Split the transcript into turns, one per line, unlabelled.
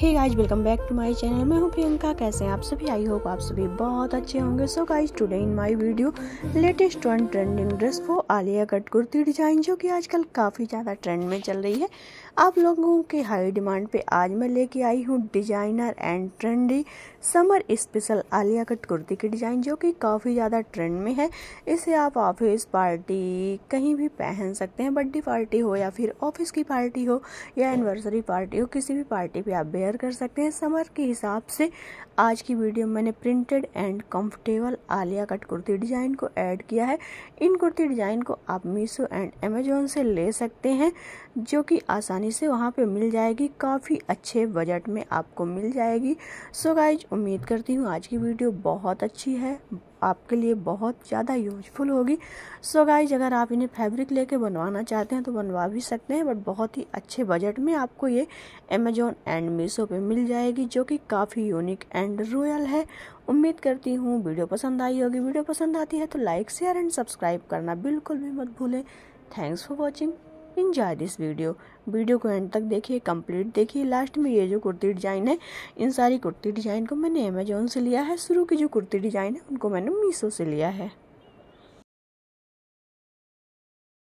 hey guys welcome back to my channel मैं हूँ प्रियंका कैसे हैं आप सभी आई होप आप सभी बहुत अच्छे होंगे so guys today in my video latest one trending dress वो आलिया कट कुर्ती डिजाइन जो कि आजकल काफ़ी ज़्यादा ट्रेंड में चल रही है आप लोगों के हाई डिमांड पे आज मैं लेके आई हूँ designer and trendy summer special Alia cut kurti की डिज़ाइन जो कि काफ़ी ज़्यादा ट्रेंड में है इसे आप ऑफिस पार्टी कहीं भी पहन सकते हैं बर्थडे पार्टी हो या फिर ऑफिस की पार्टी हो या एनिवर्सरी पार्टी हो किसी भी पार्टी पर आप शेयर कर सकते हैं समर के हिसाब से आज की वीडियो में मैंने printed and comfortable Alia cut kurti design को ऐड किया है इन कुर्ती डिज़ाइन को आप मीशो एंड अमेजोन से ले सकते हैं जो कि आसानी से वहाँ पे मिल जाएगी काफ़ी अच्छे बजट में आपको मिल जाएगी सो गाइज उम्मीद करती हूँ आज की वीडियो बहुत अच्छी है आपके लिए बहुत ज़्यादा यूजफुल होगी सो गाइज अगर आप इन्हें फैब्रिक लेके बनवाना चाहते हैं तो बनवा भी सकते हैं बट बहुत ही अच्छे बजट में आपको ये अमेजोन एंड मीशो पे मिल जाएगी जो कि काफ़ी यूनिक एंड रॉयल है उम्मीद करती हूँ वीडियो पसंद आई होगी वीडियो पसंद आती है तो लाइक शेयर एंड सब्सक्राइब करना बिल्कुल भी मत भूलें thanks for watching enjoy this video video को एंड तक देखिए कंप्लीट देखिए लास्ट में ये जो कुर्ती डिज़ाइन है इन सारी कुर्ती डिज़ाइन को मैंने अमेजोन से लिया है शुरू की जो कुर्ती डिज़ाइन है उनको मैंने मीशो से लिया है